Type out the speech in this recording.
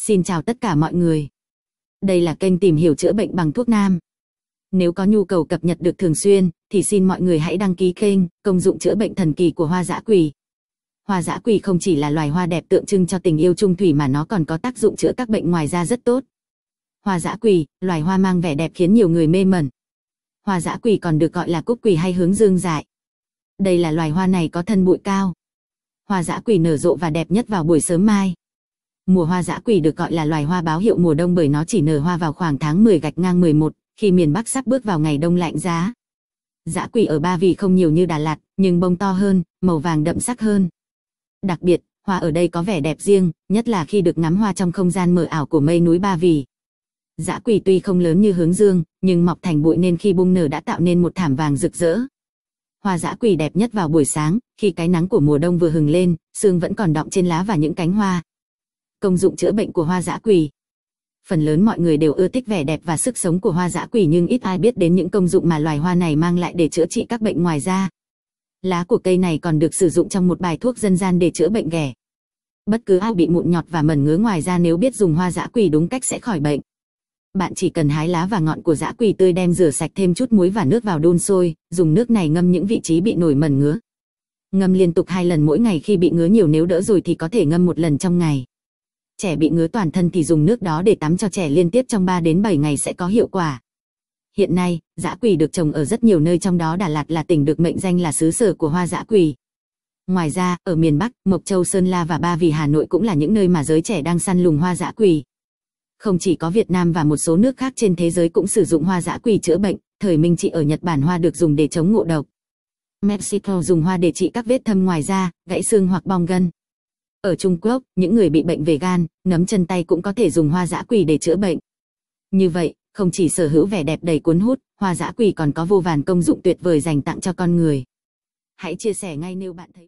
Xin chào tất cả mọi người. Đây là kênh tìm hiểu chữa bệnh bằng thuốc nam. Nếu có nhu cầu cập nhật được thường xuyên, thì xin mọi người hãy đăng ký kênh Công dụng chữa bệnh thần kỳ của hoa dã quỳ. Hoa dã quỳ không chỉ là loài hoa đẹp tượng trưng cho tình yêu trung thủy mà nó còn có tác dụng chữa các bệnh ngoài da rất tốt. Hoa dã quỳ, loài hoa mang vẻ đẹp khiến nhiều người mê mẩn. Hoa dã quỳ còn được gọi là cúc quỳ hay hướng dương dại. Đây là loài hoa này có thân bụi cao. Hoa dã quỳ nở rộ và đẹp nhất vào buổi sớm mai. Mùa hoa dã quỳ được gọi là loài hoa báo hiệu mùa đông bởi nó chỉ nở hoa vào khoảng tháng 10 gạch ngang 11, khi miền Bắc sắp bước vào ngày đông lạnh giá. Dã quỳ ở Ba Vì không nhiều như Đà Lạt, nhưng bông to hơn, màu vàng đậm sắc hơn. Đặc biệt, hoa ở đây có vẻ đẹp riêng, nhất là khi được ngắm hoa trong không gian mờ ảo của mây núi Ba Vì. Dã quỳ tuy không lớn như hướng dương, nhưng mọc thành bụi nên khi bung nở đã tạo nên một thảm vàng rực rỡ. Hoa dã quỳ đẹp nhất vào buổi sáng, khi cái nắng của mùa đông vừa hừng lên, sương vẫn còn đọng trên lá và những cánh hoa, công dụng chữa bệnh của hoa dã quỳ. Phần lớn mọi người đều ưa thích vẻ đẹp và sức sống của hoa dã quỳ nhưng ít ai biết đến những công dụng mà loài hoa này mang lại để chữa trị các bệnh ngoài da. Lá của cây này còn được sử dụng trong một bài thuốc dân gian để chữa bệnh ghẻ. Bất cứ ai bị mụn nhọt và mẩn ngứa ngoài da nếu biết dùng hoa dã quỳ đúng cách sẽ khỏi bệnh. Bạn chỉ cần hái lá và ngọn của dã quỳ tươi đem rửa sạch thêm chút muối và nước vào đun sôi, dùng nước này ngâm những vị trí bị nổi mẩn ngứa. Ngâm liên tục hai lần mỗi ngày khi bị ngứa nhiều nếu đỡ rồi thì có thể ngâm một lần trong ngày trẻ bị ngứa toàn thân thì dùng nước đó để tắm cho trẻ liên tiếp trong 3 đến 7 ngày sẽ có hiệu quả. Hiện nay, dã quỳ được trồng ở rất nhiều nơi trong đó Đà Lạt là tỉnh được mệnh danh là xứ sở của hoa dã quỳ. Ngoài ra, ở miền Bắc, Mộc Châu Sơn La và Ba Vì Hà Nội cũng là những nơi mà giới trẻ đang săn lùng hoa dã quỳ. Không chỉ có Việt Nam và một số nước khác trên thế giới cũng sử dụng hoa dã quỳ chữa bệnh, thời Minh trị ở Nhật Bản hoa được dùng để chống ngộ độc. Mexico dùng hoa để trị các vết thâm ngoài da, gãy xương hoặc bong gân. Ở Trung Quốc, những người bị bệnh về gan, nấm chân tay cũng có thể dùng hoa dã quỳ để chữa bệnh. Như vậy, không chỉ sở hữu vẻ đẹp đầy cuốn hút, hoa dã quỳ còn có vô vàn công dụng tuyệt vời dành tặng cho con người. Hãy chia sẻ ngay nếu bạn thấy